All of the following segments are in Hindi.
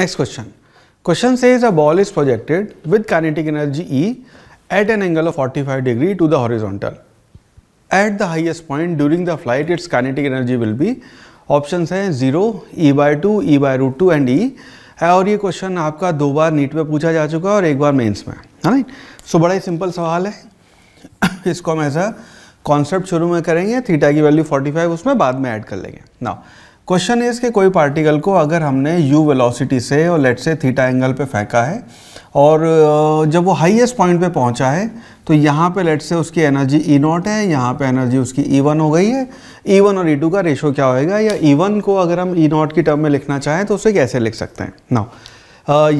Next question. Question says a ball is projected with kinetic energy E at an angle of 45 degree to the horizontal. At the highest point during the flight its kinetic energy will be option हैं zero E by two E by root two and E है और ये क्वेश्चन आपका दो बार नीट में पूछा जा चुका है और एक बार मेंस में है ना सो बड़ा ही सिंपल सवाल है इसको हम ऐसा कॉन्सेप्ट शुरू में करेंगे थीटा की वैल्यू 45 उसमें बाद में ऐड कर लेंगे ना क्वेश्चन इज़ कि कोई पार्टिकल को अगर हमने यू वेलोसिटी से और लेट से थीटा एंगल पे फेंका है और जब वो हाईएस्ट पॉइंट पे पहुंचा है तो यहाँ पे लेट से उसकी एनर्जी ई नॉट है यहाँ पे एनर्जी उसकी ई वन हो गई है ई वन और ई टू का रेशो क्या होएगा या ई वन को अगर हम ई नॉट की टर्म में लिखना चाहें तो उसे कैसे लिख सकते हैं ना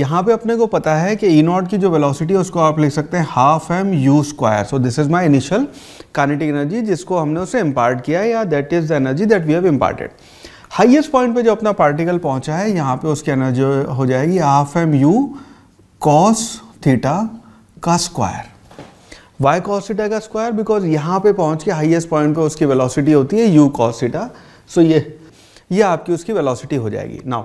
यहाँ पे अपने को पता है कि ई नॉट की जो वेलोसिटी है उसको आप लिख सकते हैं half M U square so this is my initial kinetic energy जिसको हमने उसे इम्पार्ट किया या that is the energy that we have imparted highest point पे जो अपना पार्टिकल पहुंचा है यहाँ पे उसकी एनर्जी हो जाएगी half M U cos theta का स्क्वायर वाई कॉस थीटा का स्क्वायर बिकॉज यहाँ पे पहुँच के हाईएस्ट पॉइंट पे उसकी वेलोसिटी होती है यू कॉस थीटा सो ये ये आपकी उसकी वेलोसिटी हो जाएगी नाउ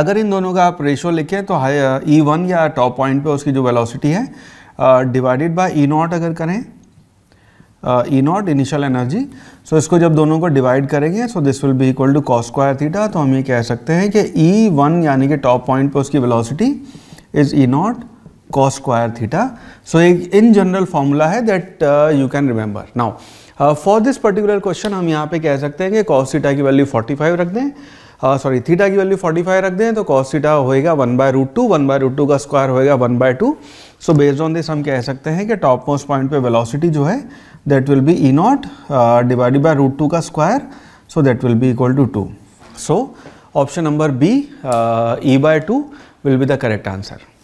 अगर इन दोनों का आप रेशो लिखें तो हाई ई वन या टॉप पॉइंट पे उसकी जो वेलोसिटी है डिवाइडेड बाय ई नॉट अगर करें E nought initial energy so इसको जब दोनों को डिवाइड करेंगे so this will be equal to cos square theta तो हम ये कह सकते हैं कि ई e वन यानी कि टॉप पॉइंट पर उसकी velocity is E nought cos square theta so एक इन जनरल फॉर्मूला है that you can remember now for this particular question हम यहाँ पे कह सकते हैं कि कॉस थीटा की वैल्यू 45 रख दें सॉरी हाँ, थीटा की वैल्यू 45 रख दें तो कॉस थीटा होएगा one by root two one by root two का स्क्वायर होएगा one by two so based on this हम कह सकते हैं कि टॉप मोस्ट पॉइंट पे वेलोसिटी जो है that will be E nought divided by root two का square so that will be equal to two so option number B E by two will be the correct answer